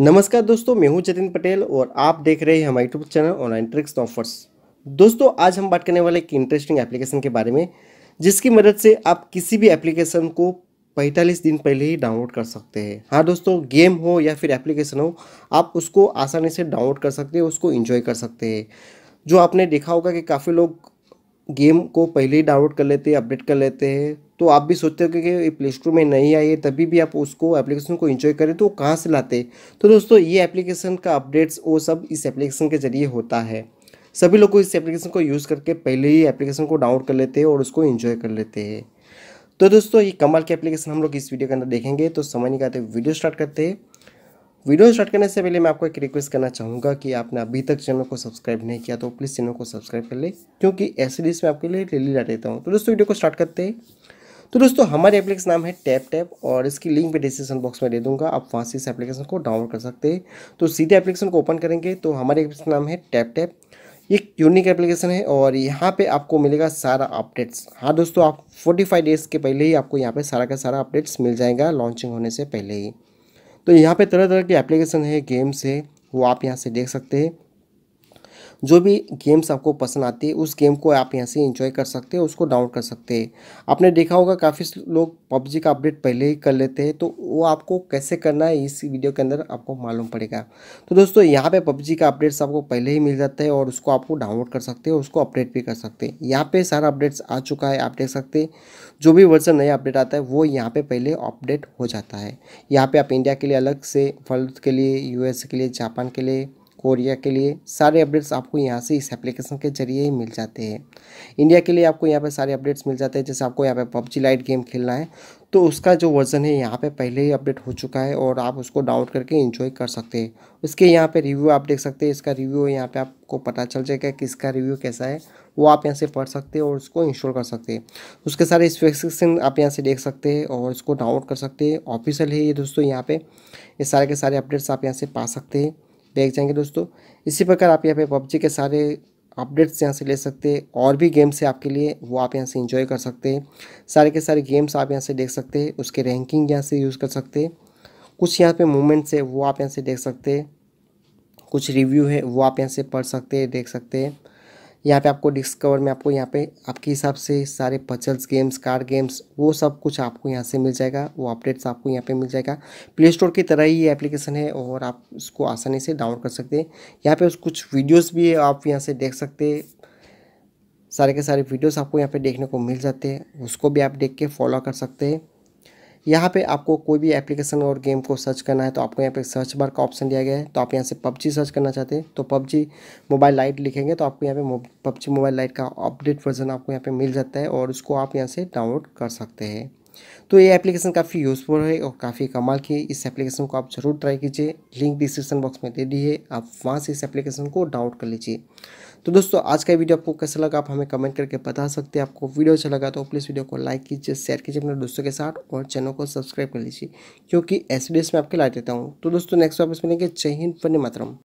नमस्कार दोस्तों मैं हूं जतिन पटेल और आप देख रहे हैं हमारे YouTube channel online tricks offers दोस्तों आज हम बात करने वाले एक इंटरेस्टिंग एप्लीकेशन के बारे में जिसकी मदद से आप किसी भी एप्लीकेशन को पैंतालीस दिन पहले ही डाउनलोड कर सकते हैं हाँ दोस्तों गेम हो या फिर एप्लीकेशन हो आप उसको आसानी से डाउनलोड कर सकते हैं उसको इंजॉय कर सकते हैं जो आपने देखा होगा कि काफ़ी लोग गेम को पहले ही डाउनलोड कर लेते हैं अपडेट कर लेते हैं तो आप भी सोचते हो कि ये प्ले स्टोर में नहीं आई है तभी भी आप उसको एप्लीकेशन को इन्जॉय करें तो वो कहाँ से लाते तो दोस्तों ये एप्लीकेशन का अपडेट्स वो सब इस एप्लीकेशन के ज़रिए होता है सभी लोग इस एप्लीकेशन को यूज़ करके पहले ही एप्लीकेशन को डाउनलोड कर लेते हैं और उसको इन्जॉय कर लेते हैं तो दोस्तों ये कमाल की एप्लीकेशन हम लोग इस वीडियो के अंदर देखेंगे तो समझ नहीं आते वीडियो स्टार्ट करते हैं वीडियो स्टार्ट करने से पहले मैं आपको एक रिक्वेस्ट करना चाहूँगा कि आपने अभी तक चैनल को सब्सक्राइब नहीं किया तो प्लीज़ चैनल को सब्सक्राइब कर ले क्योंकि ऐसे डिश में आपके लिए डेली ला देता हूँ तो दोस्तों वीडियो को स्टार्ट करते हैं तो दोस्तों हमारी एप्लीकेशन नाम है टैप टैप और इसकी लिंक भी डिस्क्रिप्शन बॉक्स में दे दूंगा आप वहाँ से इस एप्लीकेशन को डाउनलोड कर सकते हैं तो सीधे एप्लीकेशन को ओपन करेंगे तो हमारे एप्लीकेशन नाम है टैप टैप ये यूनिक एप्लीकेशन है और यहाँ पे आपको मिलेगा सारा अपडेट्स हाँ दोस्तों आप 45 डेज़ के पहले ही आपको यहाँ पे सारा का सारा अपडेट्स मिल जाएगा लॉन्चिंग होने से पहले ही तो यहाँ पे तरह तरह के एप्लीकेशन है गेम्स है वो आप यहाँ से देख सकते हैं जो भी गेम्स आपको पसंद आती है उस गेम को आप यहाँ से इंजॉय कर सकते हैं उसको डाउनलोड कर सकते हैं आपने देखा होगा काफ़ी लोग पबजी का अपडेट पहले ही कर लेते हैं तो वो आपको कैसे करना है इस वीडियो के अंदर आपको मालूम पड़ेगा तो दोस्तों यहाँ पे पबजी का अपडेट्स आपको पहले ही मिल जाता है और उसको आपको डाउनलोड कर सकते हैं उसको अपडेट भी कर सकते हैं यहाँ पर सारा अपडेट्स आ चुका है आप देख सकते जो भी वर्जन नया अपडेट आता है वो यहाँ पर पहले अपडेट हो जाता है यहाँ पर आप इंडिया के लिए अलग से वर्ल्ड के लिए यूएस के लिए जापान के लिए कोरिया के लिए सारे अपडेट्स आपको यहाँ से इस एप्लीकेशन के जरिए ही मिल जाते हैं इंडिया के लिए आपको यहाँ पे सारे अपडेट्स मिल जाते हैं जैसे आपको यहाँ पे पबजी लाइट गेम खेलना है तो उसका जो वर्जन है यहाँ पे पहले ही अपडेट हो चुका है और आप उसको डाउनलोड करके इंजॉय कर सकते हैं उसके यहाँ पर रिव्यू आप देख सकते हैं इसका रिव्यू यहाँ पर आपको पता चल जाएगा कि इसका रिव्यू कैसा है वो आप यहाँ से पढ़ सकते हैं और उसको इंस्टॉल कर सकते हैं उसके सारे स्पेसिफिकेशन आप यहाँ से देख सकते हैं और इसको डाउनलोड कर सकते हैं ऑफिशियल है ये दोस्तों यहाँ पर ये सारे के सारे अपडेट्स आप यहाँ से पा सकते हैं देख जाएंगे दोस्तों इसी प्रकार आप यहाँ पे पबजी के सारे अपडेट्स यहाँ से ले सकते हैं और भी गेम्स है आपके लिए वो आप यहाँ से इंजॉय कर सकते हैं सारे के सारे गेम्स आप यहाँ से देख सकते हैं उसके रैंकिंग यहाँ से यूज़ कर सकते हैं कुछ यहाँ पे मूवमेंट्स है वो आप यहाँ से देख सकते हैं कुछ रिव्यू है वो आप यहाँ से पढ़ सकते हैं देख सकते हैं यहाँ पे आपको डिस्कवर में आपको यहाँ पे आपके हिसाब से सारे पचल्स गेम्स कार्ड गेम्स वो सब कुछ आपको यहाँ से मिल जाएगा वो अपडेट्स आपको यहाँ पे मिल जाएगा प्ले स्टोर की तरह ही ये एप्लीकेशन है और आप इसको आसानी से डाउनलोड कर सकते हैं यहाँ पे कुछ वीडियोस भी आप यहाँ से देख सकते हैं सारे के सारे वीडियोज़ आपको यहाँ पर देखने को मिल जाते हैं उसको भी आप देख के फॉलो कर सकते हैं यहाँ पे आपको कोई भी एप्लीकेशन और गेम को सर्च करना है तो आपको यहाँ पे सर्च बार का ऑप्शन दिया गया है तो आप यहाँ से पबजी सर्च करना चाहते हैं तो पबजी मोबाइल लाइट लिखेंगे तो आपको यहाँ पे पबजी मोबाइल लाइट का अपडेट वर्जन आपको यहाँ पे मिल जाता है और उसको आप यहाँ से डाउनलोड कर सकते हैं तो ये एप्लीकेशन काफ़ी यूज़फुल है और काफ़ी कमाल की है इस एप्लीकेशन को आप ज़रूर ट्राई कीजिए लिंक डिस्क्रिप्शन बॉक्स में दे दी है आप वहाँ से इस एप्लीकेशन को डाउनलोड कर लीजिए तो दोस्तों आज का वीडियो आपको कैसा लगा आप हमें कमेंट करके बता सकते हैं आपको वीडियो अच्छा लगा तो प्लीज़ वीडियो को लाइक कीजिए शेयर कीजिए अपने दोस्तों के साथ और चैनल को सब्सक्राइब कर लीजिए क्योंकि एस में आपके ला देता हूँ तो दोस्तों नेक्स्ट वापस मिलेंगे जय हिंद वन्य मातरम